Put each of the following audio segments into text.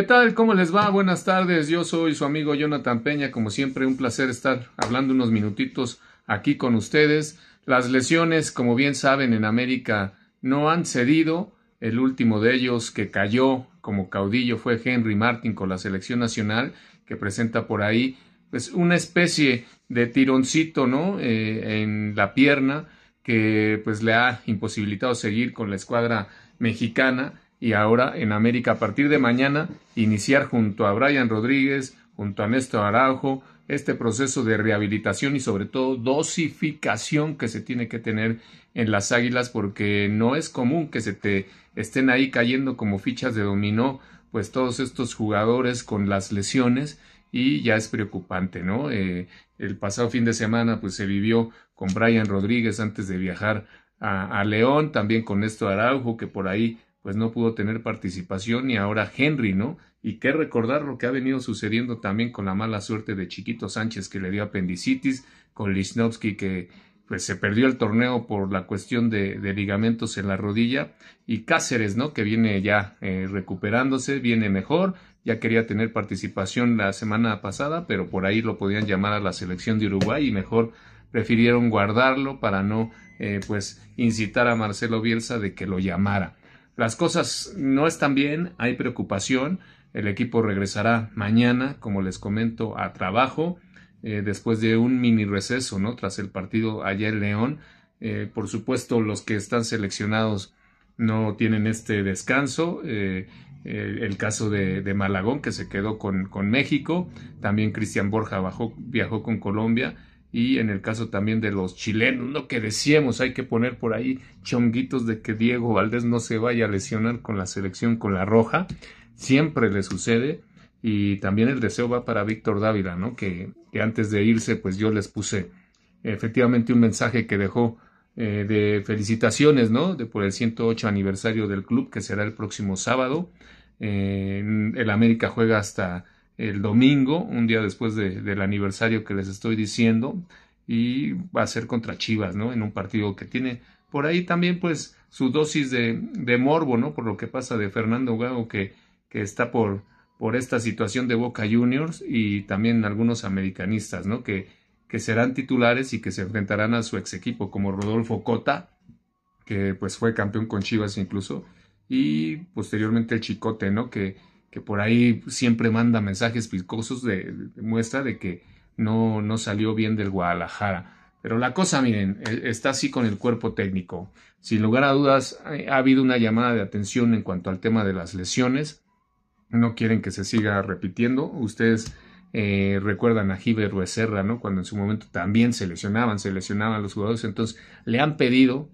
¿Qué tal? ¿Cómo les va? Buenas tardes. Yo soy su amigo Jonathan Peña. Como siempre, un placer estar hablando unos minutitos aquí con ustedes. Las lesiones, como bien saben, en América no han cedido. El último de ellos que cayó como caudillo fue Henry Martin con la selección nacional, que presenta por ahí pues una especie de tironcito, ¿no? Eh, en la pierna que pues le ha imposibilitado seguir con la escuadra mexicana y ahora en América a partir de mañana iniciar junto a Brian Rodríguez, junto a Néstor Araujo, este proceso de rehabilitación y sobre todo dosificación que se tiene que tener en las águilas porque no es común que se te estén ahí cayendo como fichas de dominó pues todos estos jugadores con las lesiones y ya es preocupante, ¿no? Eh, el pasado fin de semana pues se vivió con Brian Rodríguez antes de viajar a, a León, también con Néstor Araujo que por ahí pues no pudo tener participación y ahora Henry, ¿no? Y qué recordar lo que ha venido sucediendo también con la mala suerte de Chiquito Sánchez que le dio apendicitis, con Lisnowski que pues se perdió el torneo por la cuestión de, ligamentos en la rodilla y Cáceres, ¿no? Que viene ya eh, recuperándose, viene mejor, ya quería tener participación la semana pasada, pero por ahí lo podían llamar a la selección de Uruguay y mejor prefirieron guardarlo para no, eh, pues, incitar a Marcelo Bielsa de que lo llamara. Las cosas no están bien, hay preocupación. El equipo regresará mañana, como les comento, a trabajo eh, después de un mini receso, ¿no? Tras el partido ayer León. Eh, por supuesto, los que están seleccionados no tienen este descanso. Eh, el, caso de, Malagón, que se quedó con, con México. También Cristian Borja bajó, viajó con Colombia y en el caso también de los chilenos, lo que decíamos, hay que poner por ahí chonguitos de que Diego Valdés no se vaya a lesionar con la selección con la roja, siempre le sucede y también el deseo va para Víctor Dávila, ¿no? Que, antes de irse pues yo les puse efectivamente un mensaje que dejó eh, de felicitaciones, ¿no? De por el 108 aniversario del club que será el próximo sábado. Eh, el América juega hasta el domingo, un día después del aniversario que les estoy diciendo, y va a ser contra Chivas, ¿no? En un partido que tiene por ahí también, pues, su dosis de, de morbo, ¿no? Por lo que pasa de Fernando Gago, que, que está por, por esta situación de Boca Juniors y también algunos americanistas, ¿no? Que, que serán titulares y que se enfrentarán a su ex equipo, como Rodolfo Cota, que pues fue campeón con Chivas incluso, y posteriormente el Chicote, ¿no? Que, que por ahí siempre manda mensajes picosos de, muestra de que no, no salió bien del Guadalajara. Pero la cosa, miren, e, está así con el cuerpo técnico. Sin lugar a dudas, eh, ha habido una llamada de atención en cuanto al tema de las lesiones. No quieren que se siga repitiendo. Ustedes eh, recuerdan a Jiver Ruecerra, ¿no? Cuando en su momento también se lesionaban, se lesionaban los jugadores. Entonces, le han pedido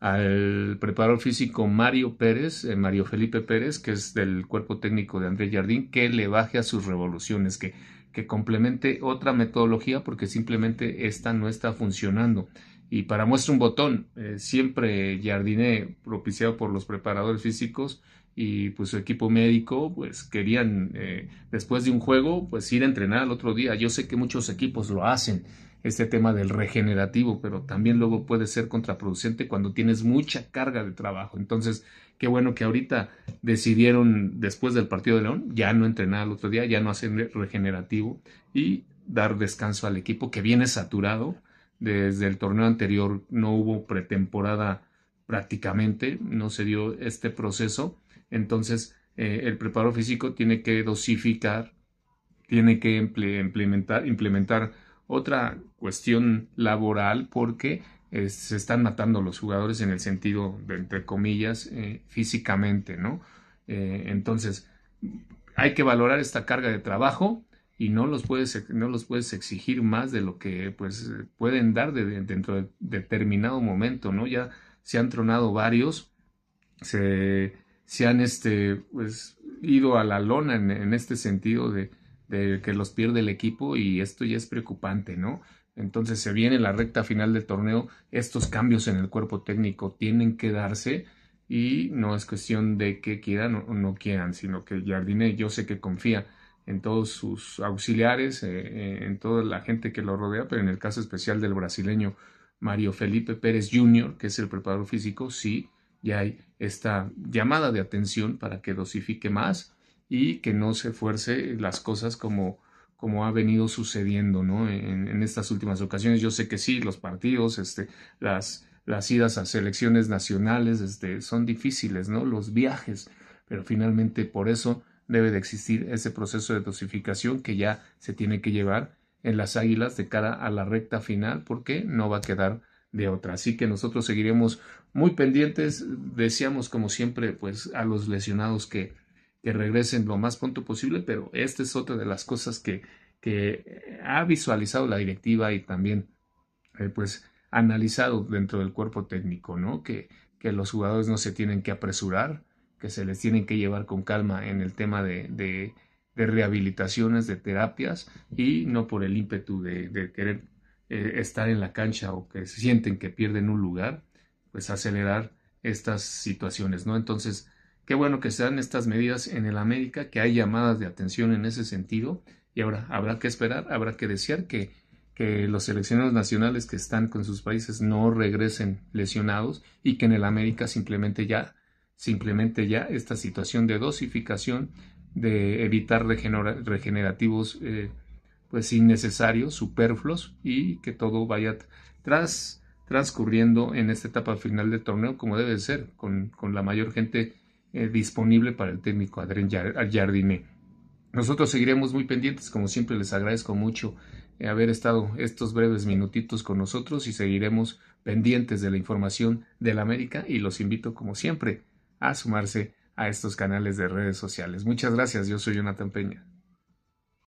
al preparador físico Mario Pérez, eh, Mario Felipe Pérez, que es del cuerpo técnico de Andrés Jardín, que le baje a sus revoluciones, que, complemente otra metodología porque simplemente esta no está funcionando. Y para muestra un botón, eh, siempre Jardiné, propiciado por los preparadores físicos y pues su equipo médico, pues querían eh, después de un juego, pues ir a entrenar al otro día. Yo sé que muchos equipos lo hacen este tema del regenerativo, pero también luego puede ser contraproducente cuando tienes mucha carga de trabajo. Entonces, qué bueno que ahorita decidieron, después del partido de León, ya no entrenar el otro día, ya no hacer regenerativo y dar descanso al equipo que viene saturado. Desde el torneo anterior no hubo pretemporada prácticamente, no se dio este proceso. Entonces, eh, el preparo físico tiene que dosificar, tiene que implementar, implementar otra cuestión laboral porque eh, se están matando los jugadores en el sentido de, entre comillas, eh, físicamente, ¿no? Eh, entonces, hay que valorar esta carga de trabajo y no los puedes, no los puedes exigir más de lo que pues, pueden dar dentro de determinado momento, ¿no? Ya se han tronado varios, se, se han este, pues, ido a la lona en este sentido de, de que los pierde el equipo y esto ya es preocupante, ¿no? Entonces se viene la recta final del torneo, estos cambios en el cuerpo técnico tienen que darse y no es cuestión de que quieran o no quieran, sino que Jardine yo sé que confía en todos sus auxiliares, eh, eh, en toda la gente que lo rodea, pero en el caso especial del brasileño Mario Felipe Pérez Jr., que es el preparador físico, sí, ya hay esta llamada de atención para que dosifique más y que no se fuerce las cosas como, como ha venido sucediendo ¿no? en, estas últimas ocasiones. Yo sé que sí, los partidos, este, las, las idas a selecciones nacionales este, son difíciles, ¿no? los viajes, pero finalmente por eso debe de existir ese proceso de dosificación que ya se tiene que llevar en las águilas de cara a la recta final porque no va a quedar de otra. Así que nosotros seguiremos muy pendientes. Deseamos, como siempre, pues a los lesionados que que regresen lo más pronto posible, pero esta es otra de las cosas que, que ha visualizado la directiva y también eh, pues analizado dentro del cuerpo técnico, ¿no? Que, que los jugadores no se tienen que apresurar, que se les tienen que llevar con calma en el tema de, de, rehabilitaciones, de terapias y no por el ímpetu de, querer eh, estar en la cancha o que se sienten que pierden un lugar, pues acelerar estas situaciones, ¿no? Entonces, Qué bueno que sean estas medidas en el América, que hay llamadas de atención en ese sentido. Y ahora habrá que esperar, habrá que desear que, que los seleccionados nacionales que están con sus países no regresen lesionados y que en el América simplemente ya, simplemente ya esta situación de dosificación, de evitar regenerativos eh, pues innecesarios, superfluos y que todo vaya tras transcurriendo en esta etapa final del torneo como debe ser, con la mayor gente eh, disponible para el técnico Adrián Jardine. Nosotros seguiremos muy pendientes, como siempre les agradezco mucho eh, haber estado estos breves minutitos con nosotros y seguiremos pendientes de la información del América y los invito como siempre a sumarse a estos canales de redes sociales. Muchas gracias, yo soy Jonathan Peña.